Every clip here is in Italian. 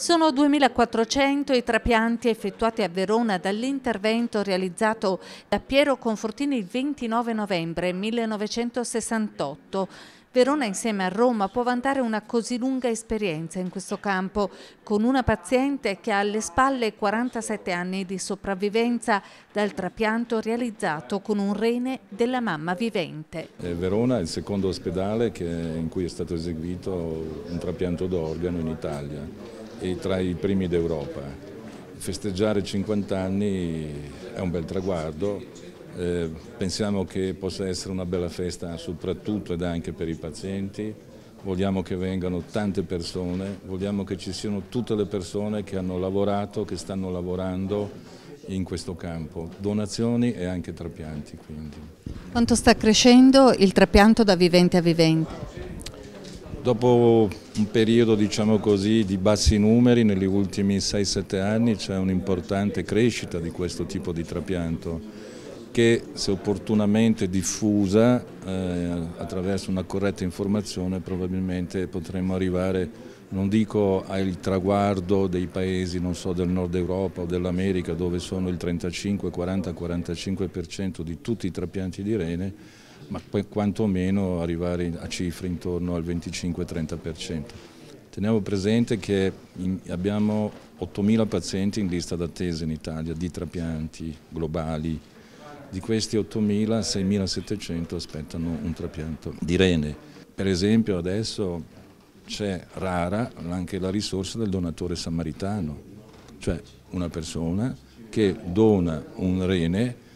Sono 2.400 i trapianti effettuati a Verona dall'intervento realizzato da Piero Confortini il 29 novembre 1968. Verona insieme a Roma può vantare una così lunga esperienza in questo campo, con una paziente che ha alle spalle 47 anni di sopravvivenza dal trapianto realizzato con un rene della mamma vivente. Eh, Verona è il secondo ospedale in cui è stato eseguito un trapianto d'organo in Italia e tra i primi d'Europa. Festeggiare 50 anni è un bel traguardo, eh, pensiamo che possa essere una bella festa soprattutto ed anche per i pazienti, vogliamo che vengano tante persone, vogliamo che ci siano tutte le persone che hanno lavorato, che stanno lavorando in questo campo, donazioni e anche trapianti. Quindi. Quanto sta crescendo il trapianto da vivente a vivente? Dopo un periodo diciamo così, di bassi numeri, negli ultimi 6-7 anni c'è un'importante crescita di questo tipo di trapianto che se opportunamente diffusa eh, attraverso una corretta informazione probabilmente potremmo arrivare, non dico al traguardo dei paesi so, del nord Europa o dell'America dove sono il 35, 40, 45% di tutti i trapianti di rene, ma poi quantomeno arrivare a cifre intorno al 25-30%. Teniamo presente che abbiamo 8.000 pazienti in lista d'attesa in Italia di trapianti globali, di questi 8.000 6.700 aspettano un trapianto di rene. Per esempio adesso c'è rara anche la risorsa del donatore samaritano, cioè una persona che dona un rene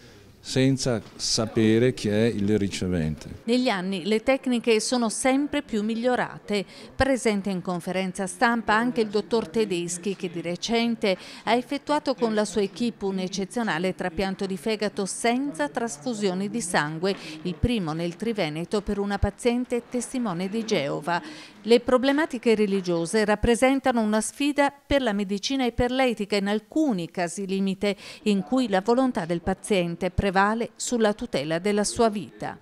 senza sapere chi è il ricevente. Negli anni le tecniche sono sempre più migliorate. Presente in conferenza stampa anche il dottor Tedeschi che di recente ha effettuato con la sua equip un eccezionale trapianto di fegato senza trasfusioni di sangue, il primo nel Triveneto per una paziente testimone di Geova. Le problematiche religiose rappresentano una sfida per la medicina e per l'etica in alcuni casi limite in cui la volontà del paziente prevalente prevale sulla tutela della sua vita.